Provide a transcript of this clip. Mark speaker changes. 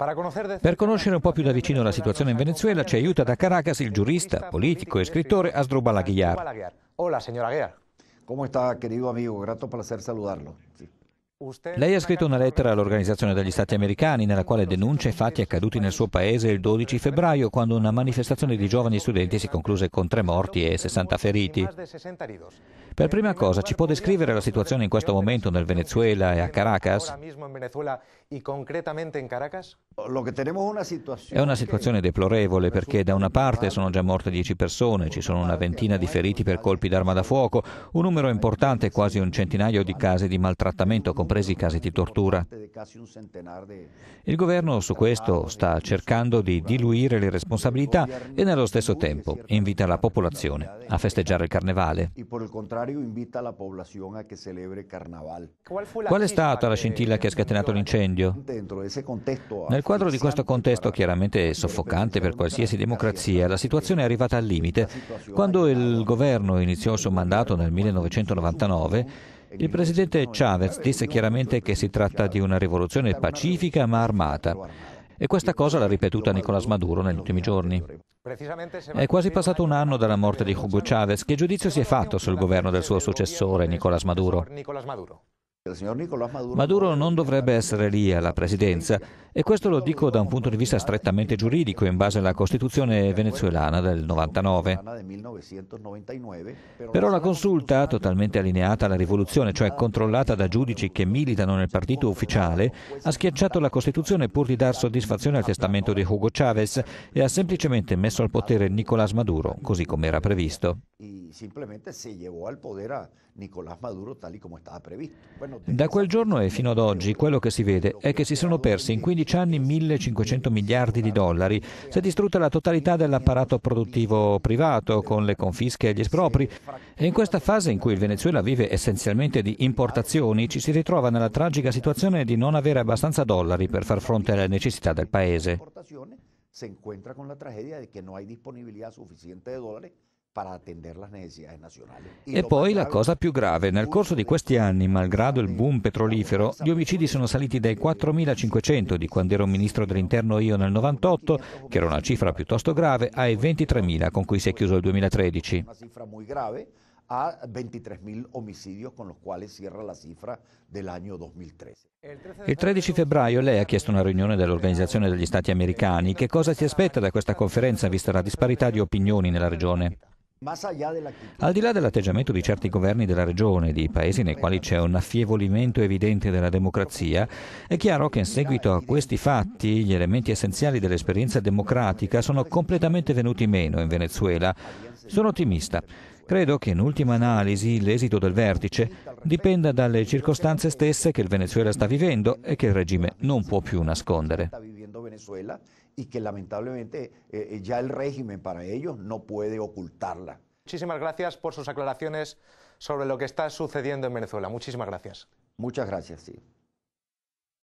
Speaker 1: Per
Speaker 2: conoscere un po' più da vicino la situazione in Venezuela ci aiuta da Caracas il giurista, politico e scrittore Asdrubal Aguiar.
Speaker 1: Hola, signor Aguiar. Come sta, querido amico? Grato piacere saludarlo.
Speaker 2: Lei ha scritto una lettera all'Organizzazione degli Stati Americani nella quale denuncia i fatti accaduti nel suo paese il 12 febbraio quando una manifestazione di giovani studenti si concluse con tre morti e 60 feriti. Per prima cosa ci può descrivere la situazione in questo momento nel Venezuela e a Caracas? È una situazione deplorevole perché da una parte sono già morte 10 persone, ci sono una ventina di feriti per colpi d'arma da fuoco, un numero importante, quasi un centinaio di casi di maltrattamento, compresi i casi di tortura. Il governo su questo sta cercando di diluire le responsabilità e nello stesso tempo invita la popolazione a festeggiare il carnevale.
Speaker 1: Qual è stata la scintilla che ha
Speaker 2: scatenato l'incendio?
Speaker 1: Nel quadro di questo
Speaker 2: contesto chiaramente soffocante per qualsiasi democrazia, la situazione è arrivata al limite. Quando il governo iniziò il suo mandato nel 1999, il presidente Chavez disse chiaramente che si tratta di una rivoluzione pacifica ma armata. E questa cosa l'ha ripetuta Nicolás Maduro negli ultimi giorni. È quasi passato un anno dalla morte di Hugo Chavez. Che giudizio si è fatto sul governo del suo successore, Nicolás Maduro? Maduro non dovrebbe essere lì alla presidenza e questo lo dico da un punto di vista strettamente giuridico in base alla Costituzione venezuelana del 99. Però la consulta, totalmente allineata alla rivoluzione, cioè controllata da giudici che militano nel partito ufficiale, ha schiacciato la Costituzione pur di dar soddisfazione al testamento di Hugo Chavez e ha semplicemente messo al potere Nicolás Maduro, così come era previsto
Speaker 1: y simplemente se llevó al poder a Nicolás Maduro tal y como estaba previsto.
Speaker 2: Bueno, da quel giorno e fino ad oggi quello che si vede è che si sono persi in 15 anni 1500 miliardi di dollari, si è distrutta la totalità dell'apparato produttivo privato con le confische e gli espropri e in questa fase in cui il Venezuela vive essenzialmente di importazioni ci si ritrova nella tragica situazione di non avere abbastanza dollari per far fronte alle necessità del paese.
Speaker 1: se encuentra con la tragedia de que no hay disponibilidad suficiente de dólares para atenderlas necesidades nacionales. E poi la
Speaker 2: cosa più grave, nel corso di questi anni, malgrado il boom petrolifero, gli omicidi sono saliti dai 4.500 di quando ero ministro dell'interno io nel 98, che era una cifra piuttosto grave, ai 23.000 con cui si è chiuso il 2013.
Speaker 1: Una cifra molto grave a 23.000 omicidios con los cuales cierra la cifra dell'anno 2013.
Speaker 2: Il 13 febbraio lei ha chiesto una riunione dell'Organizzazione degli Stati Americani. Che cosa si aspetta da questa conferenza vista la disparità di opinioni nella regione? Al di là dell'atteggiamento di certi governi della regione, di paesi nei quali c'è un affievolimento evidente della democrazia, è chiaro che in seguito a questi fatti gli elementi essenziali dell'esperienza democratica sono completamente venuti meno in Venezuela. Sono ottimista. Credo che in ultima analisi l'esito del vertice dipenda dalle circostanze stesse che il Venezuela sta vivendo e che il regime non può più nascondere.
Speaker 1: Venezuela y que lamentablemente eh, eh, ya el régimen para ellos no puede ocultarla. Muchísimas gracias por sus aclaraciones sobre lo que está sucediendo en Venezuela. Muchísimas gracias. Muchas gracias, sí.